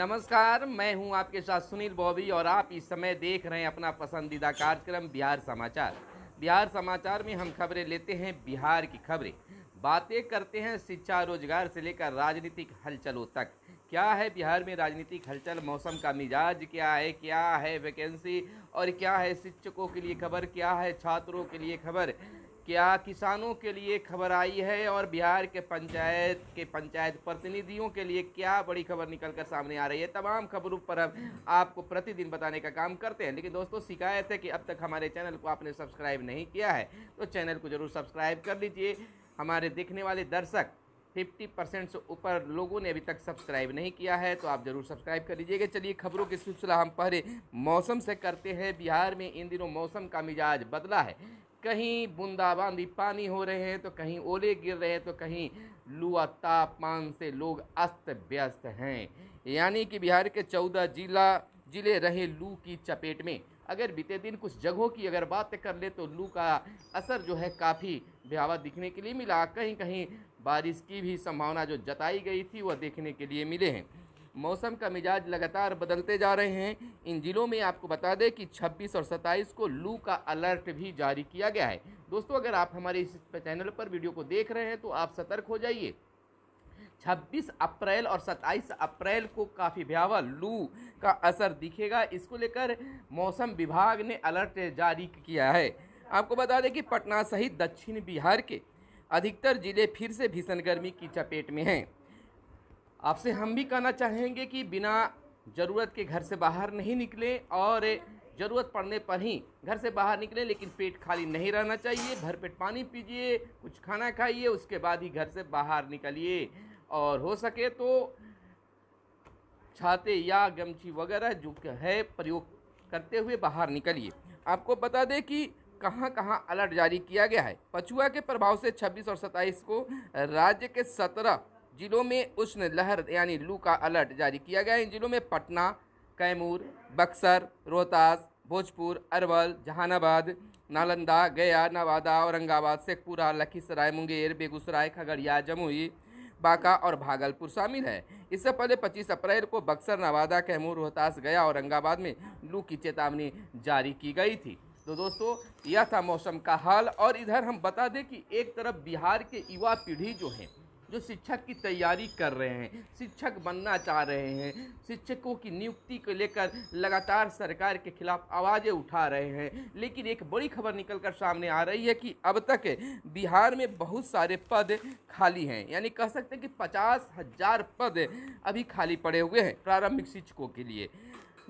नमस्कार मैं हूं आपके साथ सुनील बॉबी और आप इस समय देख रहे हैं अपना पसंदीदा कार्यक्रम बिहार समाचार बिहार समाचार में हम खबरें लेते हैं बिहार की खबरें बातें करते हैं शिक्षा रोजगार से लेकर राजनीतिक हलचलों तक क्या है बिहार में राजनीतिक हलचल मौसम का मिजाज क्या है क्या है वैकेंसी और क्या है शिक्षकों के लिए खबर क्या है छात्रों के लिए खबर क्या किसानों के लिए खबर आई है और बिहार के पंचायत के पंचायत प्रतिनिधियों के लिए क्या बड़ी खबर निकल कर सामने आ रही है तमाम खबरों पर हम आपको प्रतिदिन बताने का काम करते हैं लेकिन दोस्तों शिकायत है कि अब तक हमारे चैनल को आपने सब्सक्राइब नहीं किया है तो चैनल को ज़रूर सब्सक्राइब कर लीजिए हमारे देखने वाले दर्शक 50 परसेंट से ऊपर लोगों ने अभी तक सब्सक्राइब नहीं किया है तो आप ज़रूर सब्सक्राइब कर लीजिएगा चलिए खबरों की सिलसिला हम पहले मौसम से करते हैं बिहार में इन दिनों मौसम का मिजाज बदला है कहीं बूंदाबांदी पानी हो रहे हैं तो कहीं ओले गिर रहे हैं तो कहीं लुआ तापमान से लोग अस्त व्यस्त हैं यानी कि बिहार के चौदह जिला जिले रहे लू की चपेट में अगर बीते दिन कुछ जगहों की अगर बात कर ले तो लू का असर जो है काफ़ी भयावह दिखने के लिए मिला कहीं कहीं बारिश की भी संभावना जो जताई गई थी वह देखने के लिए मिले हैं मौसम का मिजाज लगातार बदलते जा रहे हैं इन ज़िलों में आपको बता दें कि 26 और 27 को लू का अलर्ट भी जारी किया गया है दोस्तों अगर आप हमारे इस चैनल पर वीडियो को देख रहे हैं तो आप सतर्क हो जाइए 26 अप्रैल और 27 अप्रैल को काफ़ी भयावह लू का असर दिखेगा इसको लेकर मौसम विभाग ने अलर्ट जारी किया है आपको बता दें कि पटना सहित दक्षिण बिहार के अधिकतर ज़िले फिर से भीषण गर्मी की चपेट में हैं आपसे हम भी कहना चाहेंगे कि बिना ज़रूरत के घर से बाहर नहीं निकलें और ज़रूरत पड़ने पर ही घर से बाहर निकलें लेकिन पेट खाली नहीं रहना चाहिए भर पेट पानी पीजिए कुछ खाना खाइए उसके बाद ही घर से बाहर निकलिए और हो सके तो छाते या गमछी वगैरह जो है प्रयोग करते हुए बाहर निकलिए आपको बता दें कि कहाँ कहाँ अलर्ट जारी किया गया है पछुआ के प्रभाव से 26 और 27 को राज्य के जिलों में उष्ण लहर यानी लू का अलर्ट जारी किया गया है इन जिलों में पटना कैमूर बक्सर रोहतास भोजपुर अरवल जहानाबाद नालंदा गया नवादा औरंगाबाद शेखपुरा लखीसराय मुंगेर बेगूसराय खगड़िया जमुई बांका और भागलपुर शामिल है इससे पहले 25 अप्रैल को बक्सर नवादा कैमूर रोहतास गया औरंगाबाद में लू की चेतावनी जारी की गई थी तो दोस्तों यह था मौसम का हाल और इधर हम बता दें कि एक तरफ बिहार के युवा पीढ़ी जो है जो शिक्षक की तैयारी कर रहे हैं शिक्षक बनना चाह रहे हैं शिक्षकों की नियुक्ति को लेकर लगातार सरकार के खिलाफ आवाज़ें उठा रहे हैं लेकिन एक बड़ी खबर निकल कर सामने आ रही है कि अब तक बिहार में बहुत सारे पद खाली हैं यानी कह सकते हैं कि पचास हज़ार पद अभी खाली पड़े हुए हैं प्रारंभिक शिक्षकों के लिए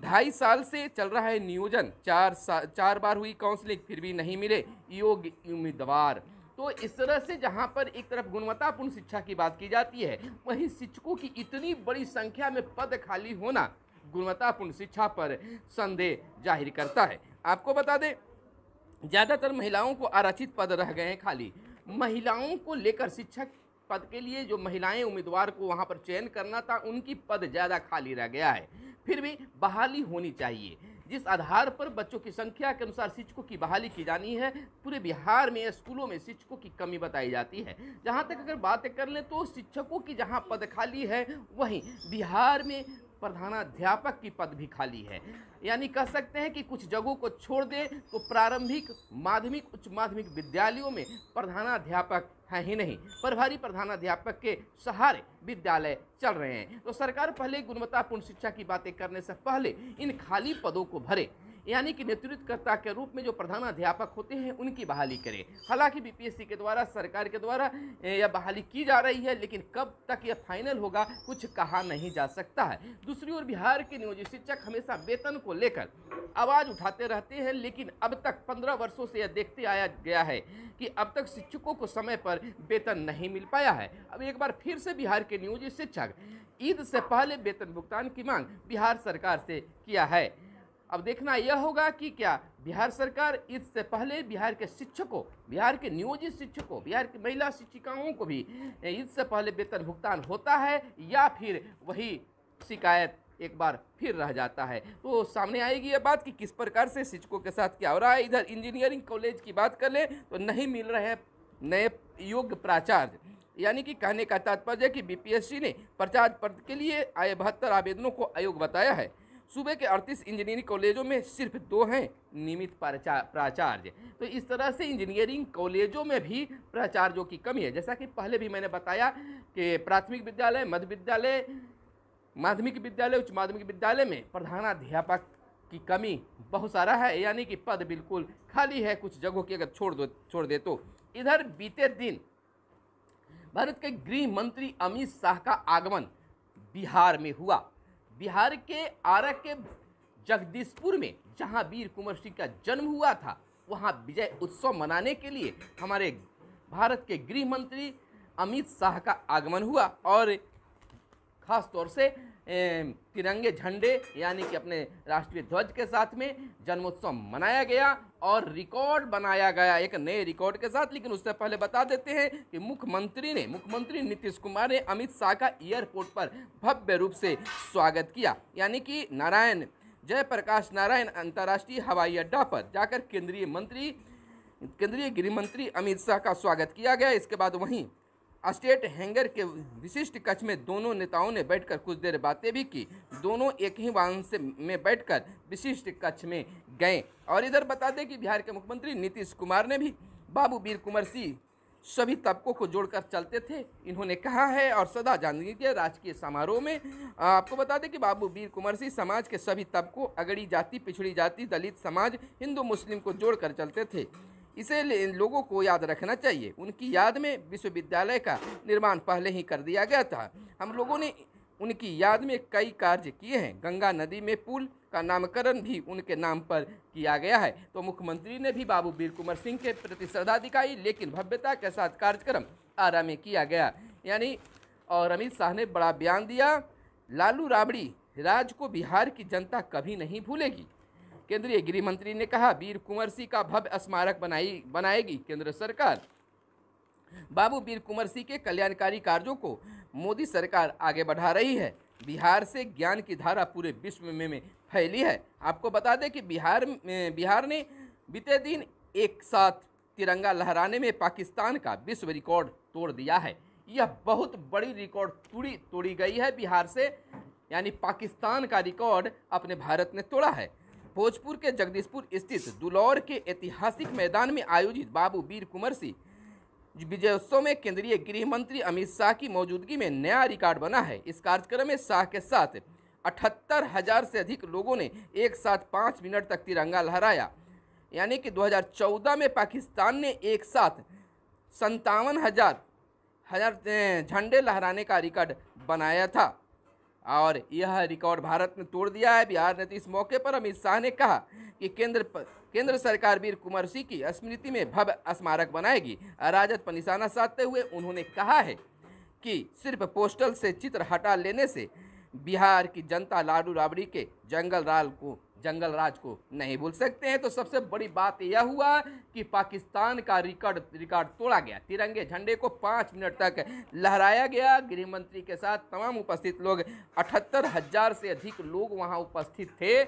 ढाई साल से चल रहा है नियोजन चार सा, चार बार हुई काउंसलिंग फिर भी नहीं मिले योग्य उम्मीदवार तो इस तरह से जहाँ पर एक तरफ गुणवत्तापूर्ण शिक्षा की बात की जाती है वहीं शिक्षकों की इतनी बड़ी संख्या में पद खाली होना गुणवत्तापूर्ण शिक्षा पर संदेह जाहिर करता है आपको बता दें ज़्यादातर महिलाओं को आरक्षित पद रह गए हैं खाली महिलाओं को लेकर शिक्षक पद के लिए जो महिलाएं उम्मीदवार को वहां पर चयन करना था उनकी पद ज़्यादा खाली रह गया है फिर भी बहाली होनी चाहिए जिस आधार पर बच्चों की संख्या के अनुसार शिक्षकों की बहाली की जानी है पूरे बिहार में स्कूलों में शिक्षकों की कमी बताई जाती है जहाँ तक अगर बातें कर लें तो शिक्षकों की जहाँ पद खाली है वहीं बिहार में प्रधानाध्यापक की पद भी खाली है यानी कह सकते हैं कि कुछ जगहों को छोड़ दें तो प्रारंभिक माध्यमिक उच्च माध्यमिक विद्यालयों में प्रधानाध्यापक है ही नहीं प्रभारी प्रधानाध्यापक के सहारे विद्यालय चल रहे हैं तो सरकार पहले गुणवत्तापूर्ण शिक्षा की बातें करने से पहले इन खाली पदों को भरे यानी कि नेतृत्वकर्ता के रूप में जो प्रधानाध्यापक होते हैं उनकी बहाली करें हालांकि बीपीएससी के द्वारा सरकार के द्वारा यह बहाली की जा रही है लेकिन कब तक यह फाइनल होगा कुछ कहा नहीं जा सकता है दूसरी ओर बिहार के नियोजित शिक्षक हमेशा वेतन को लेकर आवाज़ उठाते रहते हैं लेकिन अब तक पंद्रह वर्षों से यह देखते आया गया है कि अब तक शिक्षकों को समय पर वेतन नहीं मिल पाया है अब एक बार फिर से बिहार के नियोजित शिक्षक ईद से पहले वेतन भुगतान की मांग बिहार सरकार से किया है अब देखना यह होगा कि क्या बिहार सरकार इससे पहले बिहार के शिक्षकों बिहार के नियोजित शिक्षकों बिहार की महिला शिक्षिकाओं को भी इससे पहले वेतन भुगतान होता है या फिर वही शिकायत एक बार फिर रह जाता है तो सामने आएगी यह बात कि किस प्रकार से शिक्षकों के साथ क्या हो रहा है इधर इंजीनियरिंग कॉलेज की बात कर लें तो नहीं मिल रहे नए योग्य प्राचार्य यानी कि कहने का तात्पर्य है कि बीपीएससी ने प्रचार पद के लिए आए बहत्तर आवेदनों को आयोग बताया है सूबे के अड़तीस इंजीनियरिंग कॉलेजों में सिर्फ दो हैं नियमित प्राचार्य तो इस तरह से इंजीनियरिंग कॉलेजों में भी प्राचार्यों की कमी है जैसा कि पहले भी मैंने बताया कि प्राथमिक विद्यालय मध्य विद्यालय माध्यमिक विद्यालय उच्च माध्यमिक विद्यालय में प्रधानाध्यापक की कमी बहुत सारा है यानी कि पद बिल्कुल खाली है कुछ जगहों की अगर छोड़ दो छोड़ दे तो इधर बीते दिन भारत के गृह मंत्री अमित शाह का आगमन बिहार में हुआ बिहार के आरा के जगदीशपुर में जहां वीर कुंवर सिंह का जन्म हुआ था वहां विजय उत्सव मनाने के लिए हमारे भारत के गृह मंत्री अमित शाह का आगमन हुआ और ख़ास तौर से तिरंगे झंडे यानी कि अपने राष्ट्रीय ध्वज के साथ में जन्मोत्सव मनाया गया और रिकॉर्ड बनाया गया एक नए रिकॉर्ड के साथ लेकिन उससे पहले बता देते हैं कि मुख्यमंत्री ने मुख्यमंत्री नीतीश कुमार ने अमित शाह का एयरपोर्ट पर भव्य रूप से स्वागत किया यानी कि नारायण जयप्रकाश नारायण अंतर्राष्ट्रीय हवाई अड्डा पर जाकर केंद्रीय मंत्री केंद्रीय गृह मंत्री अमित शाह का स्वागत किया गया इसके बाद वहीं स्टेट हैंगर के विशिष्ट कक्ष में दोनों नेताओं ने बैठकर कुछ देर बातें भी की दोनों एक ही वाहन से में बैठकर विशिष्ट कक्ष में गए और इधर बता दें कि बिहार के मुख्यमंत्री नीतीश कुमार ने भी बाबू वीर कुंवर सिंह सभी तबकों को जोड़कर चलते थे इन्होंने कहा है और सदा जानने के राजकीय समारोह में आपको बता दें कि बाबू वीर कुंवर सिंह समाज के सभी तबकों अगड़ी जाति पिछड़ी जाति दलित समाज हिंदू मुस्लिम को जोड़कर चलते थे इसे लोगों को याद रखना चाहिए उनकी याद में विश्वविद्यालय का निर्माण पहले ही कर दिया गया था हम लोगों ने उनकी याद में कई कार्य किए हैं गंगा नदी में पुल का नामकरण भी उनके नाम पर किया गया है तो मुख्यमंत्री ने भी बाबू वीर कुंवर सिंह के प्रति श्रद्धा दिखाई लेकिन भव्यता के साथ कार्यक्रम आरा में किया गया यानी और अमित शाह ने बड़ा बयान दिया लालू राबड़ी राज को बिहार की जनता कभी नहीं भूलेगी केंद्रीय गृह मंत्री ने कहा वीर कुंवर सिंह का भव्य स्मारक बनाई बनाएगी केंद्र सरकार बाबू वीर कुंवर सिंह के कल्याणकारी कार्यों को मोदी सरकार आगे बढ़ा रही है बिहार से ज्ञान की धारा पूरे विश्व में, में फैली है आपको बता दें कि बिहार बिहार ने बीते दिन एक साथ तिरंगा लहराने में पाकिस्तान का विश्व रिकॉर्ड तोड़ दिया है यह बहुत बड़ी रिकॉर्ड तोड़ी तोड़ी गई है बिहार से यानी पाकिस्तान का रिकॉर्ड अपने भारत ने तोड़ा है भोजपुर के जगदीशपुर स्थित दुलौर के ऐतिहासिक मैदान में आयोजित बाबू वीर कुंवर सिंह विजयोत्सव में केंद्रीय गृह मंत्री अमित शाह की मौजूदगी में नया रिकॉर्ड बना है इस कार्यक्रम में शाह के साथ अठहत्तर हजार से अधिक लोगों ने एक साथ पाँच मिनट तक तिरंगा लहराया यानी कि 2014 में पाकिस्तान ने एक साथ संतावन हजार हजार झंडे लहराने का रिकॉर्ड बनाया था और यह रिकॉर्ड भारत ने तोड़ दिया है बिहार ने तो इस मौके पर अमित शाह ने कहा कि केंद्र केंद्र सरकार वीर कुमार सिंह की स्मृति में भव्य स्मारक बनाएगी राजद पर निशाना साधते हुए उन्होंने कहा है कि सिर्फ पोस्टल से चित्र हटा लेने से बिहार की जनता लाडू राबड़ी के जंगल राल को जंगल राज को नहीं भूल सकते हैं तो सबसे बड़ी बात यह हुआ कि पाकिस्तान का रिकॉर्ड रिकॉर्ड तोड़ा गया तिरंगे झंडे को पाँच मिनट तक लहराया गया गृह मंत्री के साथ तमाम उपस्थित लोग अठहत्तर हज़ार से अधिक लोग वहाँ उपस्थित थे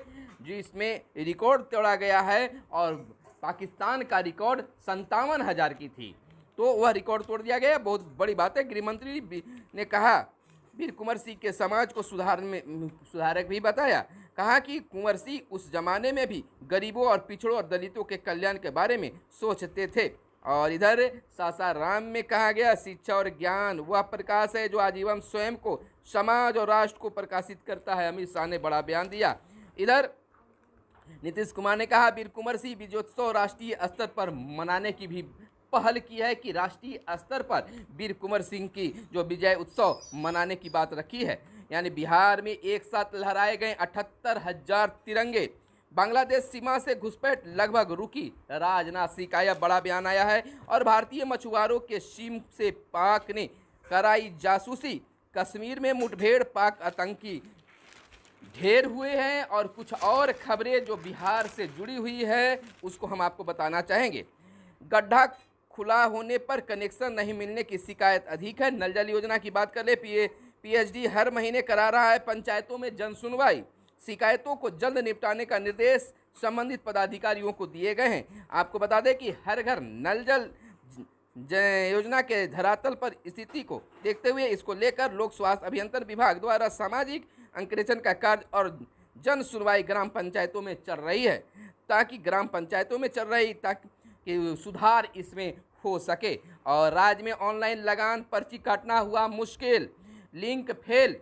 जिसमें रिकॉर्ड तोड़ा गया है और पाकिस्तान का रिकॉर्ड संतावन हज़ार की थी तो वह रिकॉर्ड तोड़ दिया गया बहुत बड़ी बात है गृहमंत्री ने कहा वीर कुंवर सिंह के समाज को सुधार में सुधारक भी बताया कहा कि कुंवर सिंह उस जमाने में भी गरीबों और पिछड़ों और दलितों के कल्याण के बारे में सोचते थे और इधर सासाराम में कहा गया शिक्षा और ज्ञान वह प्रकाश है जो आजीवन स्वयं को समाज और राष्ट्र को प्रकाशित करता है अमित शाह ने बड़ा बयान दिया इधर नीतीश कुमार ने कहा वीर कुंवर सिंह विजयोत्सव राष्ट्रीय स्तर पर मनाने की भी पहल की है कि राष्ट्रीय स्तर पर वीर कुंवर सिंह की जो विजय उत्सव मनाने की बात रखी है यानी बिहार में एक साथ लहराए गए अठहत्तर हजार तिरंगे बांग्लादेश सीमा से घुसपैठ लगभग रुकी राजनाथ सिंह का यह बड़ा बयान आया है और भारतीय मछुआरों के सीम से पाक ने कराई जासूसी कश्मीर में मुठभेड़ पाक आतंकी ढेर हुए हैं और कुछ और खबरें जो बिहार से जुड़ी हुई है उसको हम आपको बताना चाहेंगे गड्ढा खुला होने पर कनेक्शन नहीं मिलने की शिकायत अधिक है नल जल योजना की बात कर ले पीए पीएचडी हर महीने करा रहा है पंचायतों में जनसुनवाई शिकायतों को जल्द निपटाने का निर्देश संबंधित पदाधिकारियों को दिए गए हैं आपको बता दें कि हर घर नल जल योजना के धरातल पर स्थिति को देखते हुए इसको लेकर लोक स्वास्थ्य अभियंत्रण विभाग द्वारा सामाजिक अंकरेचन का कार्य और जन सुनवाई ग्राम पंचायतों में चल रही है ताकि ग्राम पंचायतों में चल रही ताकि सुधार इसमें हो सके और राज्य में ऑनलाइन लगान पर्ची काटना हुआ मुश्किल लिंक फेल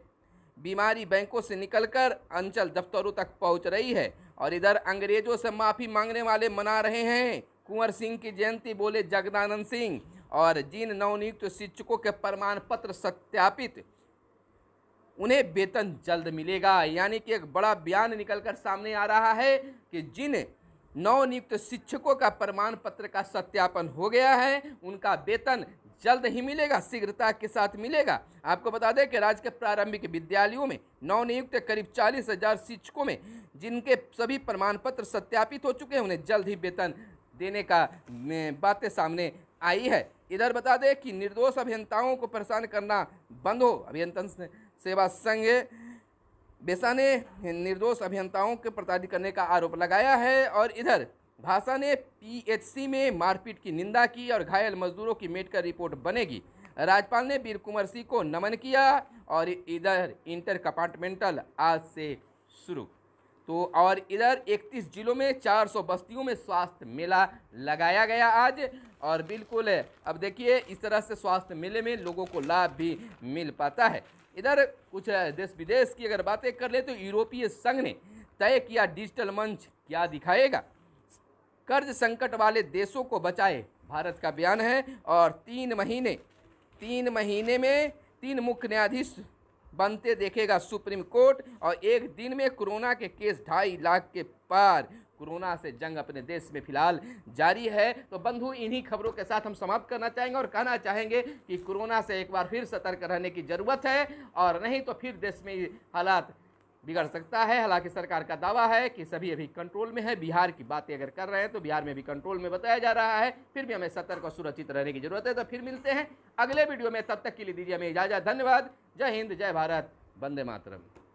बीमारी बैंकों से निकलकर अंचल दफ्तरों तक पहुंच रही है और इधर अंग्रेजों से माफ़ी मांगने वाले मना रहे हैं कुंवर सिंह की जयंती बोले जगदानंद सिंह और जिन नवनियुक्त शिक्षकों के प्रमाण पत्र सत्यापित उन्हें वेतन जल्द मिलेगा यानी कि एक बड़ा बयान निकलकर सामने आ रहा है कि जिन नवनियुक्त शिक्षकों का प्रमाण पत्र का सत्यापन हो गया है उनका वेतन जल्द ही मिलेगा शीघ्रता के साथ मिलेगा आपको बता दें कि राज्य के प्रारंभिक विद्यालयों में नवनियुक्त करीब चालीस हजार शिक्षकों में जिनके सभी प्रमाण पत्र सत्यापित हो चुके हैं उन्हें जल्द ही वेतन देने का बातें सामने आई है इधर बता दें कि निर्दोष अभियंताओं को परेशान करना बंद हो अभियंता सेवा संघ बेसा ने निर्दोष अभियंताओं के प्रताड़ित करने का आरोप लगाया है और इधर भाषा ने पीएचसी में मारपीट की निंदा की और घायल मजदूरों की मेडिकल रिपोर्ट बनेगी राज्यपाल ने वीर कुंवर सिंह को नमन किया और इधर इंटर कंपार्टमेंटल आज से शुरू तो और इधर 31 जिलों में 400 बस्तियों में स्वास्थ्य मेला लगाया गया आज और बिल्कुल अब देखिए इस तरह से स्वास्थ्य मेले में लोगों को लाभ भी मिल पाता है इधर कुछ देश विदेश की अगर बातें कर लें तो यूरोपीय संघ ने तय किया डिजिटल मंच क्या दिखाएगा कर्ज संकट वाले देशों को बचाए भारत का बयान है और तीन महीने तीन महीने में तीन मुख्य न्यायाधीश बनते देखेगा सुप्रीम कोर्ट और एक दिन में कोरोना के केस ढाई लाख के पार कोरोना से जंग अपने देश में फिलहाल जारी है तो बंधु इन्हीं खबरों के साथ हम समाप्त करना चाहेंगे और कहना चाहेंगे कि कोरोना से एक बार फिर सतर्क रहने की ज़रूरत है और नहीं तो फिर देश में हालात बिगड़ सकता है हालांकि सरकार का दावा है कि सभी अभी कंट्रोल में है बिहार की बातें अगर कर रहे हैं तो बिहार में भी कंट्रोल में बताया जा रहा है फिर भी हमें सतर्क और सुरक्षित रहने की जरूरत है तो फिर मिलते हैं अगले वीडियो में तब तक के लिए दीजिए हमें इजाज़त धन्यवाद जय हिंद जय भारत वंदे मातरम